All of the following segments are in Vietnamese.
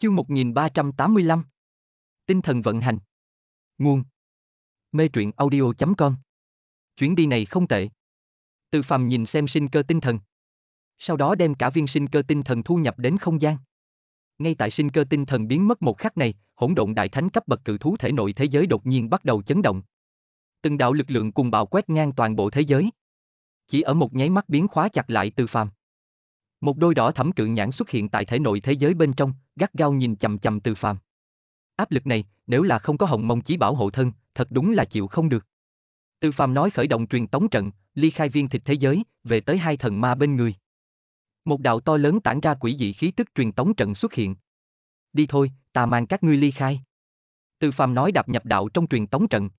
Chương 1385 Tinh thần vận hành Nguồn Mê truyện audio.com Chuyến đi này không tệ. Từ phàm nhìn xem sinh cơ tinh thần. Sau đó đem cả viên sinh cơ tinh thần thu nhập đến không gian. Ngay tại sinh cơ tinh thần biến mất một khắc này, hỗn độn đại thánh cấp bậc cự thú thể nội thế giới đột nhiên bắt đầu chấn động. Từng đạo lực lượng cùng bạo quét ngang toàn bộ thế giới. Chỉ ở một nháy mắt biến khóa chặt lại từ phàm. Một đôi đỏ thẫm cự nhãn xuất hiện tại thể nội thế giới bên trong, gắt gao nhìn chầm chầm từ phàm. Áp lực này, nếu là không có hồng mông chí bảo hộ thân, thật đúng là chịu không được. Từ phàm nói khởi động truyền tống trận, ly khai viên thịt thế giới, về tới hai thần ma bên người. Một đạo to lớn tản ra quỷ dị khí tức truyền tống trận xuất hiện. Đi thôi, ta mang các ngươi ly khai. Từ phàm nói đạp nhập đạo trong truyền tống trận.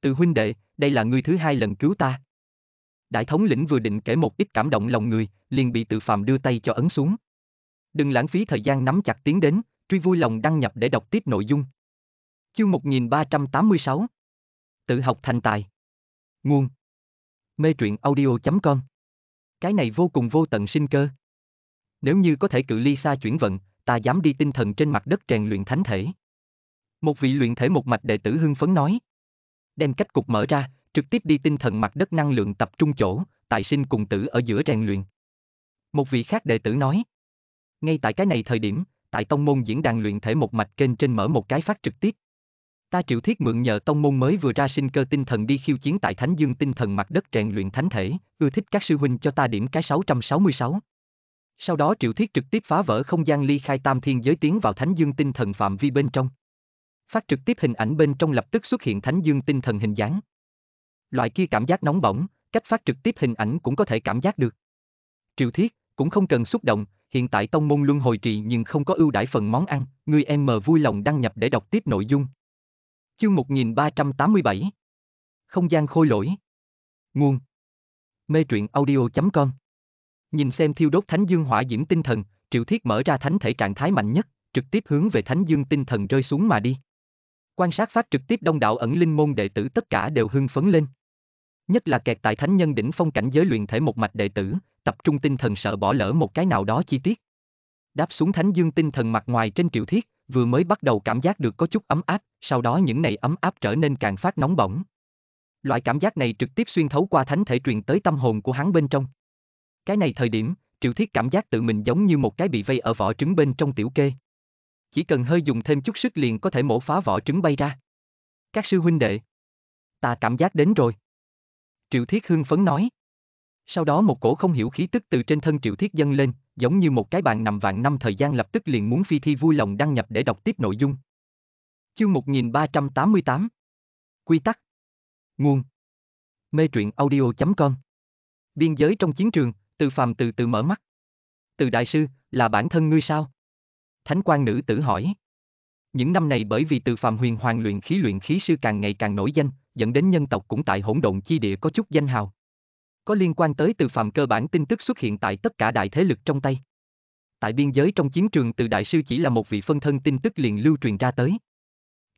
Từ huynh đệ, đây là ngươi thứ hai lần cứu ta. Đại thống lĩnh vừa định kể một ít cảm động lòng người, liền bị tự phạm đưa tay cho ấn xuống. Đừng lãng phí thời gian nắm chặt tiến đến, truy vui lòng đăng nhập để đọc tiếp nội dung. Chương 1386 Tự học thành tài Nguồn Mê truyện audio.com Cái này vô cùng vô tận sinh cơ. Nếu như có thể cự ly xa chuyển vận, ta dám đi tinh thần trên mặt đất rèn luyện thánh thể. Một vị luyện thể một mạch đệ tử hưng phấn nói. Đem cách cục mở ra, trực tiếp đi tinh thần mặt đất năng lượng tập trung chỗ, tài sinh cùng tử ở giữa rèn luyện. Một vị khác đệ tử nói. Ngay tại cái này thời điểm, tại tông môn diễn đàn luyện thể một mạch kênh trên mở một cái phát trực tiếp. Ta triệu thiết mượn nhờ tông môn mới vừa ra sinh cơ tinh thần đi khiêu chiến tại Thánh Dương tinh thần mặt đất rèn luyện thánh thể, ưa thích các sư huynh cho ta điểm cái 666. Sau đó triệu thiết trực tiếp phá vỡ không gian ly khai tam thiên giới tiến vào Thánh Dương tinh thần phạm vi bên trong. Phát trực tiếp hình ảnh bên trong lập tức xuất hiện Thánh Dương tinh thần hình dáng. Loại kia cảm giác nóng bỏng, cách phát trực tiếp hình ảnh cũng có thể cảm giác được. Triệu thiết, cũng không cần xúc động, hiện tại tông môn luân hồi trì nhưng không có ưu đãi phần món ăn, người em mờ vui lòng đăng nhập để đọc tiếp nội dung. Chương 1387 Không gian khôi lỗi Nguồn Mê truyện audio.com Nhìn xem thiêu đốt thánh dương hỏa diễm tinh thần, triệu thiết mở ra thánh thể trạng thái mạnh nhất, trực tiếp hướng về thánh dương tinh thần rơi xuống mà đi. Quan sát phát trực tiếp đông đạo ẩn linh môn đệ tử tất cả đều hưng phấn lên. Nhất là kẹt tại thánh nhân đỉnh phong cảnh giới luyện thể một mạch đệ tử, tập trung tinh thần sợ bỏ lỡ một cái nào đó chi tiết. Đáp xuống Thánh Dương tinh thần mặt ngoài trên triệu thiết, vừa mới bắt đầu cảm giác được có chút ấm áp, sau đó những này ấm áp trở nên càng phát nóng bỏng. Loại cảm giác này trực tiếp xuyên thấu qua thánh thể truyền tới tâm hồn của hắn bên trong. Cái này thời điểm, Triệu Thiết cảm giác tự mình giống như một cái bị vây ở vỏ trứng bên trong tiểu kê. Chỉ cần hơi dùng thêm chút sức liền có thể mổ phá vỏ trứng bay ra. Các sư huynh đệ, ta cảm giác đến rồi. Triệu Thiết hương phấn nói. Sau đó một cổ không hiểu khí tức từ trên thân Triệu Thiết dâng lên, giống như một cái bàn nằm vạn năm thời gian lập tức liền muốn phi thi vui lòng đăng nhập để đọc tiếp nội dung. Chương 1388 Quy tắc Nguồn Mê truyện audio.com Biên giới trong chiến trường, từ phàm từ từ mở mắt. Từ đại sư, là bản thân ngươi sao? Thánh quan nữ tử hỏi. Những năm này bởi vì từ phàm huyền hoàng luyện khí luyện khí sư càng ngày càng nổi danh, dẫn đến nhân tộc cũng tại hỗn độn chi địa có chút danh hào có liên quan tới từ phạm cơ bản tin tức xuất hiện tại tất cả đại thế lực trong tay. Tại biên giới trong chiến trường từ đại sư chỉ là một vị phân thân tin tức liền lưu truyền ra tới.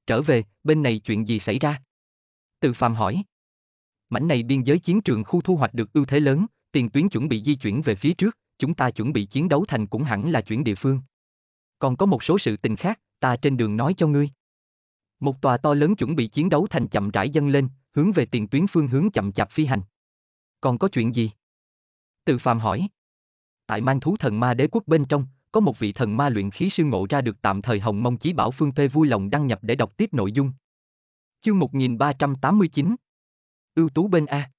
Trở về, bên này chuyện gì xảy ra? Từ phạm hỏi. Mảnh này biên giới chiến trường khu thu hoạch được ưu thế lớn, tiền tuyến chuẩn bị di chuyển về phía trước, chúng ta chuẩn bị chiến đấu thành cũng hẳn là chuyển địa phương. Còn có một số sự tình khác, ta trên đường nói cho ngươi. Một tòa to lớn chuẩn bị chiến đấu thành chậm rãi dâng lên, hướng về tiền tuyến phương hướng chậm chạp phi hành còn có chuyện gì? Từ phàm hỏi. Tại mang thú thần ma đế quốc bên trong, có một vị thần ma luyện khí sư ngộ ra được tạm thời hồng mông chí bảo phương Tê vui lòng đăng nhập để đọc tiếp nội dung. Chương 1389 Ưu tú bên A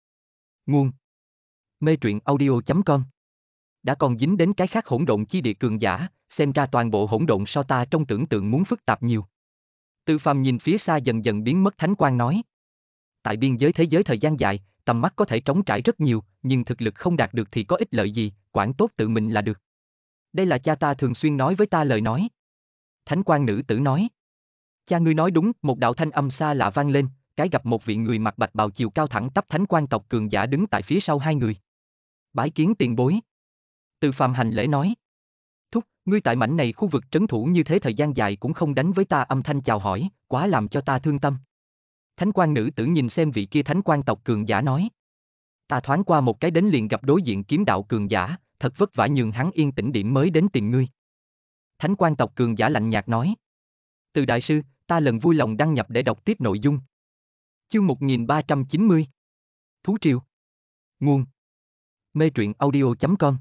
Nguồn Mê truyện audio.com Đã còn dính đến cái khác hỗn độn chi địa cường giả, xem ra toàn bộ hỗn độn so ta trong tưởng tượng muốn phức tạp nhiều. Từ phàm nhìn phía xa dần dần biến mất thánh quan nói. Tại biên giới thế giới thời gian dài, tầm mắt có thể trống trải rất nhiều, nhưng thực lực không đạt được thì có ích lợi gì, quản tốt tự mình là được. Đây là cha ta thường xuyên nói với ta lời nói. Thánh quan nữ tử nói. Cha ngươi nói đúng, một đạo thanh âm xa lạ vang lên, cái gặp một vị người mặc bạch bào chiều cao thẳng tắp thánh quan tộc cường giả đứng tại phía sau hai người. Bái kiến tiền bối. Từ phàm hành lễ nói. Thúc, ngươi tại mảnh này khu vực trấn thủ như thế thời gian dài cũng không đánh với ta âm thanh chào hỏi, quá làm cho ta thương tâm thánh quan nữ tử nhìn xem vị kia thánh quan tộc cường giả nói. Ta thoáng qua một cái đến liền gặp đối diện kiếm đạo cường giả, thật vất vả nhường hắn yên tĩnh điểm mới đến tìm ngươi. Thánh quan tộc cường giả lạnh nhạt nói. Từ đại sư, ta lần vui lòng đăng nhập để đọc tiếp nội dung. Chương 1390 Thú triều Nguồn Mê truyện audio.com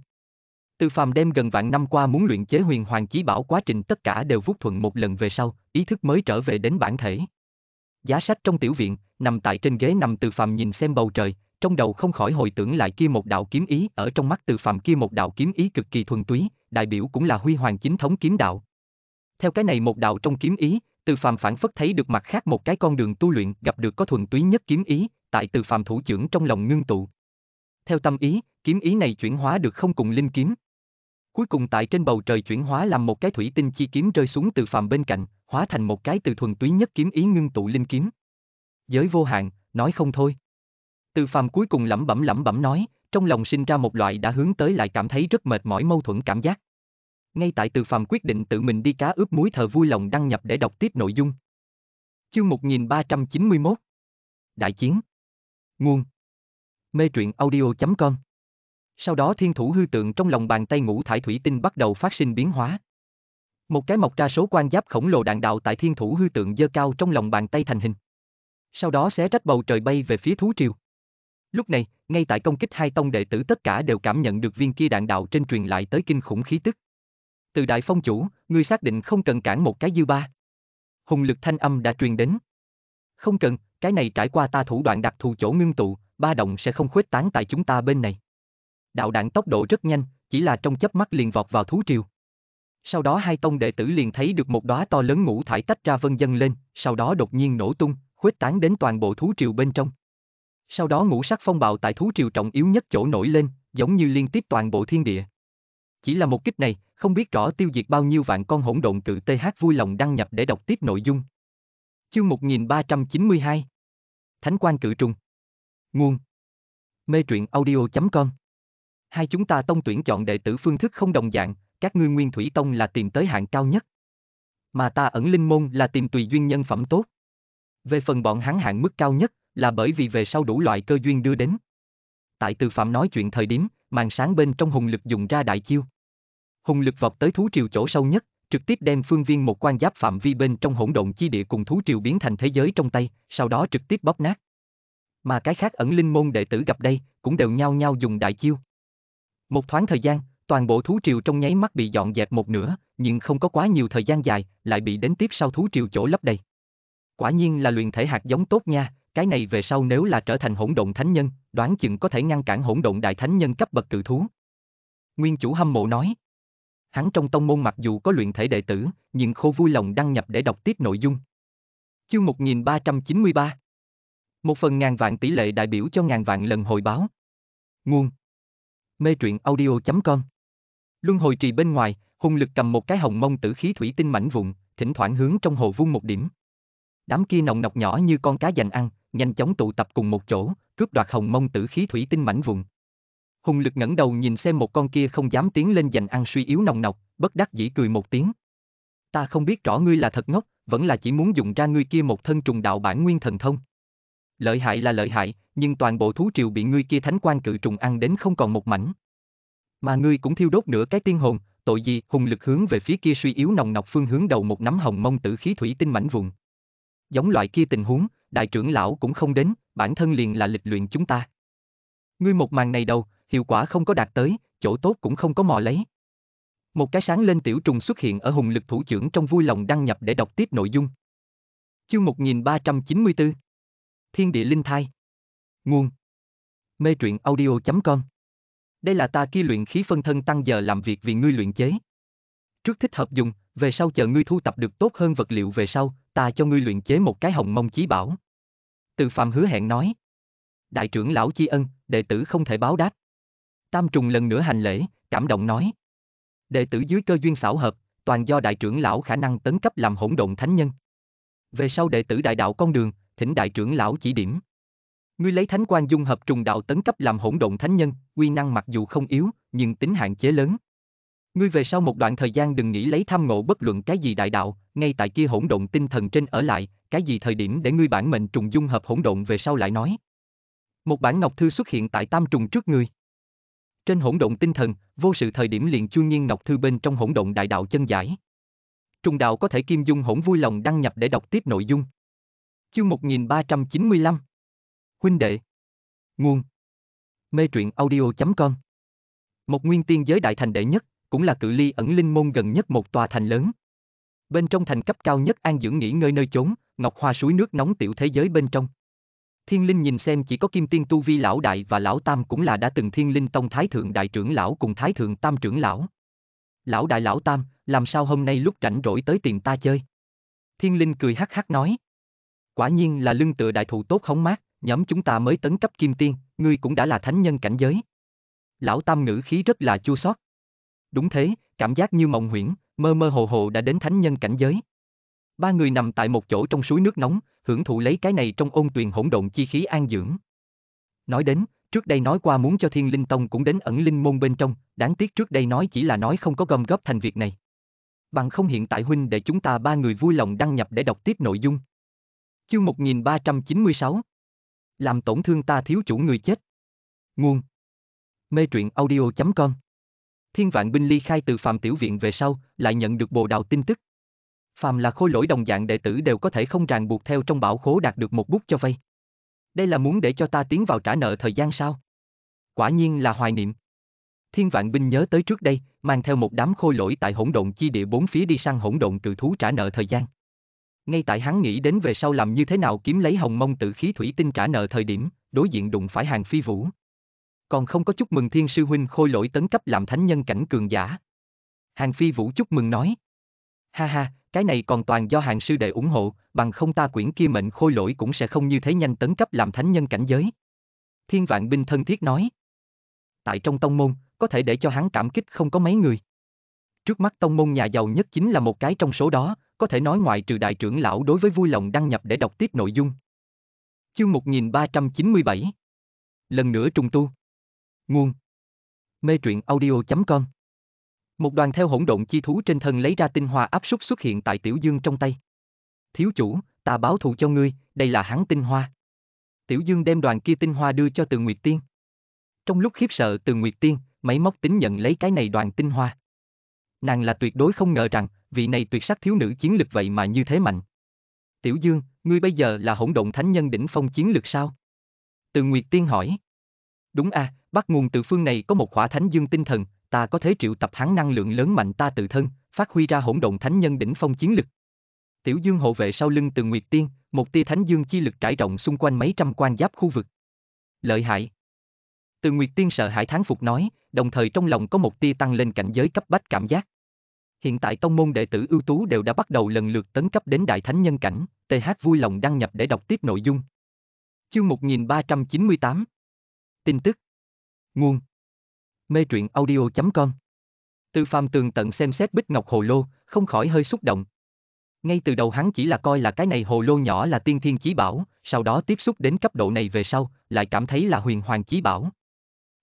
Từ phàm đem gần vạn năm qua muốn luyện chế huyền hoàng chí bảo quá trình tất cả đều vuốt thuận một lần về sau, ý thức mới trở về đến bản thể giá sách trong tiểu viện, nằm tại trên ghế nằm từ phàm nhìn xem bầu trời, trong đầu không khỏi hồi tưởng lại kia một đạo kiếm ý, ở trong mắt từ phàm kia một đạo kiếm ý cực kỳ thuần túy, đại biểu cũng là huy hoàng chính thống kiếm đạo. Theo cái này một đạo trong kiếm ý, từ phàm phản phất thấy được mặt khác một cái con đường tu luyện, gặp được có thuần túy nhất kiếm ý, tại từ phàm thủ trưởng trong lòng ngưng tụ. Theo tâm ý, kiếm ý này chuyển hóa được không cùng linh kiếm, Cuối cùng tại trên bầu trời chuyển hóa làm một cái thủy tinh chi kiếm rơi xuống từ phàm bên cạnh, hóa thành một cái từ thuần túy nhất kiếm ý ngưng tụ linh kiếm. Giới vô hạn, nói không thôi. Từ phàm cuối cùng lẩm bẩm lẩm bẩm nói, trong lòng sinh ra một loại đã hướng tới lại cảm thấy rất mệt mỏi mâu thuẫn cảm giác. Ngay tại từ phàm quyết định tự mình đi cá ướp muối thờ vui lòng đăng nhập để đọc tiếp nội dung. Chương 1391 Đại chiến Nguồn Mê truyện audio.com sau đó thiên thủ hư tượng trong lòng bàn tay ngũ thải thủy tinh bắt đầu phát sinh biến hóa. Một cái mọc ra số quan giáp khổng lồ đạn đạo tại thiên thủ hư tượng dơ cao trong lòng bàn tay thành hình. Sau đó xé rách bầu trời bay về phía thú triều. Lúc này, ngay tại công kích hai tông đệ tử tất cả đều cảm nhận được viên kia đạn đạo trên truyền lại tới kinh khủng khí tức. Từ đại phong chủ, ngươi xác định không cần cản một cái dư ba. Hùng lực thanh âm đã truyền đến. Không cần, cái này trải qua ta thủ đoạn đặc thù chỗ ngưng tụ, ba động sẽ không khuếch tán tại chúng ta bên này đạo đạn tốc độ rất nhanh, chỉ là trong chớp mắt liền vọt vào thú triều. Sau đó hai tông đệ tử liền thấy được một đóa to lớn ngũ thải tách ra vân dân lên, sau đó đột nhiên nổ tung, khuếch tán đến toàn bộ thú triều bên trong. Sau đó ngũ sắc phong bạo tại thú triều trọng yếu nhất chỗ nổi lên, giống như liên tiếp toàn bộ thiên địa. Chỉ là một kích này, không biết rõ tiêu diệt bao nhiêu vạn con hỗn độn cự TH vui lòng đăng nhập để đọc tiếp nội dung. Chương 1392 Thánh quan cự trùng Nguồn Mê truyện audio.com hai chúng ta tông tuyển chọn đệ tử phương thức không đồng dạng, các ngươi nguyên thủy tông là tìm tới hạng cao nhất. Mà ta ẩn linh môn là tìm tùy duyên nhân phẩm tốt. Về phần bọn hắn hạng mức cao nhất, là bởi vì về sau đủ loại cơ duyên đưa đến. Tại từ phạm nói chuyện thời điểm, màn sáng bên trong hùng lực dùng ra đại chiêu. Hùng lực vọt tới thú triều chỗ sâu nhất, trực tiếp đem phương viên một quan giáp phạm vi bên trong hỗn độn chi địa cùng thú triều biến thành thế giới trong tay, sau đó trực tiếp bóp nát. Mà cái khác ẩn linh môn đệ tử gặp đây, cũng đều nhau nhau dùng đại chiêu. Một thoáng thời gian, toàn bộ thú triều trong nháy mắt bị dọn dẹp một nửa, nhưng không có quá nhiều thời gian dài, lại bị đến tiếp sau thú triều chỗ lấp đầy. Quả nhiên là luyện thể hạt giống tốt nha, cái này về sau nếu là trở thành hỗn độn thánh nhân, đoán chừng có thể ngăn cản hỗn độn đại thánh nhân cấp bậc cự thú. Nguyên chủ hâm mộ nói. Hắn trong tông môn mặc dù có luyện thể đệ tử, nhưng khô vui lòng đăng nhập để đọc tiếp nội dung. Chương 1393 Một phần ngàn vạn tỷ lệ đại biểu cho ngàn vạn lần hồi báo. Nguồn mê truyện audio.com. Luân hồi trì bên ngoài, hung lực cầm một cái hồng mông tử khí thủy tinh mảnh vụn, thỉnh thoảng hướng trong hồ vung một điểm. Đám kia nồng nọc nhỏ như con cá dành ăn, nhanh chóng tụ tập cùng một chỗ, cướp đoạt hồng mông tử khí thủy tinh mảnh vụn. Hùng lực ngẩng đầu nhìn xem một con kia không dám tiến lên dành ăn suy yếu nồng nọc, bất đắc dĩ cười một tiếng. Ta không biết rõ ngươi là thật ngốc, vẫn là chỉ muốn dùng ra ngươi kia một thân trùng đạo bản nguyên thần thông. Lợi hại là lợi hại, nhưng toàn bộ thú triều bị ngươi kia thánh quan cự trùng ăn đến không còn một mảnh. Mà ngươi cũng thiêu đốt nửa cái tiên hồn, tội gì hùng lực hướng về phía kia suy yếu nồng nọc phương hướng đầu một nắm hồng mông tử khí thủy tinh mảnh vụn. Giống loại kia tình huống, đại trưởng lão cũng không đến, bản thân liền là lịch luyện chúng ta. Ngươi một màn này đầu, hiệu quả không có đạt tới, chỗ tốt cũng không có mò lấy. Một cái sáng lên tiểu trùng xuất hiện ở hùng lực thủ trưởng trong vui lòng đăng nhập để đọc tiếp nội dung. Chương 1394 Thiên địa linh thai. Nguồn. Mê truyện audio.com Đây là ta kia luyện khí phân thân tăng giờ làm việc vì ngươi luyện chế. Trước thích hợp dùng, về sau chờ ngươi thu tập được tốt hơn vật liệu về sau, ta cho ngươi luyện chế một cái hồng mông chí bảo. Từ phàm hứa hẹn nói. Đại trưởng lão chi ân, đệ tử không thể báo đáp. Tam trùng lần nữa hành lễ, cảm động nói. Đệ tử dưới cơ duyên xảo hợp, toàn do đại trưởng lão khả năng tấn cấp làm hỗn độn thánh nhân. Về sau đệ tử đại đạo con đường, thỉnh đại trưởng lão chỉ điểm. Ngươi lấy thánh quan dung hợp trùng đạo tấn cấp làm hỗn độn thánh nhân, uy năng mặc dù không yếu, nhưng tính hạn chế lớn. Ngươi về sau một đoạn thời gian đừng nghĩ lấy tham ngộ bất luận cái gì đại đạo, ngay tại kia hỗn độn tinh thần trên ở lại, cái gì thời điểm để ngươi bản mệnh trùng dung hợp hỗn độn về sau lại nói. Một bản ngọc thư xuất hiện tại tam trùng trước ngươi. Trên hỗn độn tinh thần, vô sự thời điểm liền chu nhiên ngọc thư bên trong hỗn độn đại đạo chân giải. Trùng đạo có thể kim dung hỗn vui lòng đăng nhập để đọc tiếp nội dung. Chương 1395 Huynh đệ Nguồn Mê truyện audio.com Một nguyên tiên giới đại thành đệ nhất, cũng là cự ly ẩn linh môn gần nhất một tòa thành lớn. Bên trong thành cấp cao nhất an dưỡng nghỉ ngơi nơi chốn, ngọc hoa suối nước nóng tiểu thế giới bên trong. Thiên linh nhìn xem chỉ có kim tiên tu vi lão đại và lão tam cũng là đã từng thiên linh tông thái thượng đại trưởng lão cùng thái thượng tam trưởng lão. Lão đại lão tam, làm sao hôm nay lúc rảnh rỗi tới tìm ta chơi? Thiên linh cười hắc hắc nói Quả nhiên là lưng tựa đại thụ tốt không mát, nhóm chúng ta mới tấn cấp kim tiên, ngươi cũng đã là thánh nhân cảnh giới. Lão Tam ngữ khí rất là chua xót. Đúng thế, cảm giác như mộng huyễn, mơ mơ hồ hồ đã đến thánh nhân cảnh giới. Ba người nằm tại một chỗ trong suối nước nóng, hưởng thụ lấy cái này trong ôn tuyền hỗn độn chi khí an dưỡng. Nói đến, trước đây nói qua muốn cho Thiên Linh Tông cũng đến ẩn linh môn bên trong, đáng tiếc trước đây nói chỉ là nói không có gom góp thành việc này. Bằng không hiện tại huynh để chúng ta ba người vui lòng đăng nhập để đọc tiếp nội dung. Chương 1396 Làm tổn thương ta thiếu chủ người chết Nguồn Mê truyện audio.com Thiên vạn binh ly khai từ Phạm tiểu viện về sau, lại nhận được bồ đào tin tức. Phạm là khôi lỗi đồng dạng đệ tử đều có thể không ràng buộc theo trong bảo khố đạt được một bút cho vay. Đây là muốn để cho ta tiến vào trả nợ thời gian sao? Quả nhiên là hoài niệm. Thiên vạn binh nhớ tới trước đây, mang theo một đám khôi lỗi tại hỗn độn chi địa bốn phía đi sang hỗn độn cự thú trả nợ thời gian. Ngay tại hắn nghĩ đến về sau làm như thế nào kiếm lấy hồng mông tự khí thủy tinh trả nợ thời điểm, đối diện đụng phải hàng phi vũ. Còn không có chúc mừng thiên sư huynh khôi lỗi tấn cấp làm thánh nhân cảnh cường giả. Hàng phi vũ chúc mừng nói. Ha ha, cái này còn toàn do hàng sư đệ ủng hộ, bằng không ta quyển kia mệnh khôi lỗi cũng sẽ không như thế nhanh tấn cấp làm thánh nhân cảnh giới. Thiên vạn binh thân thiết nói. Tại trong tông môn, có thể để cho hắn cảm kích không có mấy người. Trước mắt tông môn nhà giàu nhất chính là một cái trong số đó, có thể nói ngoại trừ đại trưởng lão đối với vui lòng đăng nhập để đọc tiếp nội dung. Chương 1397 Lần nữa trùng tu Nguồn Mê truyện audio.com Một đoàn theo hỗn độn chi thú trên thân lấy ra tinh hoa áp súc xuất hiện tại Tiểu Dương trong tay. Thiếu chủ, ta báo thù cho ngươi, đây là hắn tinh hoa. Tiểu Dương đem đoàn kia tinh hoa đưa cho Từ Nguyệt Tiên. Trong lúc khiếp sợ Từ Nguyệt Tiên, máy móc tính nhận lấy cái này đoàn tinh hoa. Nàng là tuyệt đối không ngờ rằng, vị này tuyệt sắc thiếu nữ chiến lực vậy mà như thế mạnh. Tiểu Dương, ngươi bây giờ là hỗn động thánh nhân đỉnh phong chiến lực sao? Từ Nguyệt Tiên hỏi. Đúng à, bắt nguồn từ phương này có một khỏa thánh dương tinh thần, ta có thể triệu tập hắn năng lượng lớn mạnh ta tự thân, phát huy ra hỗn động thánh nhân đỉnh phong chiến lực. Tiểu Dương hộ vệ sau lưng Từ Nguyệt Tiên, một tia thánh dương chi lực trải rộng xung quanh mấy trăm quan giáp khu vực. Lợi hại. Từ Nguyệt Tiên sợ hãi thán phục nói, đồng thời trong lòng có một tia tăng lên cảnh giới cấp bách cảm giác. Hiện tại tông môn đệ tử ưu tú đều đã bắt đầu lần lượt tấn cấp đến đại thánh nhân cảnh, TH vui lòng đăng nhập để đọc tiếp nội dung. Chương 1398 Tin tức Nguồn Mê truyện audio.com Từ phàm tường tận xem xét bích ngọc hồ lô, không khỏi hơi xúc động. Ngay từ đầu hắn chỉ là coi là cái này hồ lô nhỏ là tiên thiên chí bảo, sau đó tiếp xúc đến cấp độ này về sau, lại cảm thấy là huyền hoàng chí bảo.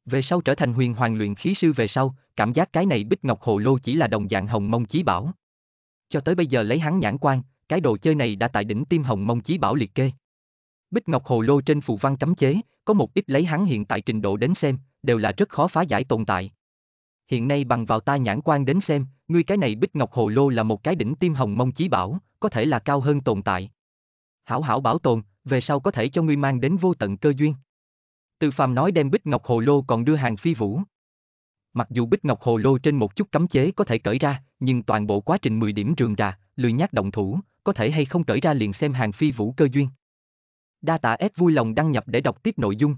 Về sau trở thành huyền hoàng luyện khí sư về sau, cảm giác cái này bích ngọc hồ lô chỉ là đồng dạng hồng mông chí bảo. Cho tới bây giờ lấy hắn nhãn quan, cái đồ chơi này đã tại đỉnh tim hồng mông chí bảo liệt kê. Bích ngọc hồ lô trên phù văn cấm chế, có một ít lấy hắn hiện tại trình độ đến xem, đều là rất khó phá giải tồn tại. Hiện nay bằng vào ta nhãn quan đến xem, ngươi cái này bích ngọc hồ lô là một cái đỉnh tim hồng mông chí bảo, có thể là cao hơn tồn tại. Hảo hảo bảo tồn, về sau có thể cho ngươi mang đến vô tận cơ duyên. Từ phàm nói đem bích ngọc hồ lô còn đưa hàng phi vũ mặc dù bích ngọc hồ lô trên một chút cấm chế có thể cởi ra, nhưng toàn bộ quá trình 10 điểm rườm rà, lười nhác động thủ, có thể hay không cởi ra liền xem hàng phi vũ cơ duyên. Đa tạ S vui lòng đăng nhập để đọc tiếp nội dung.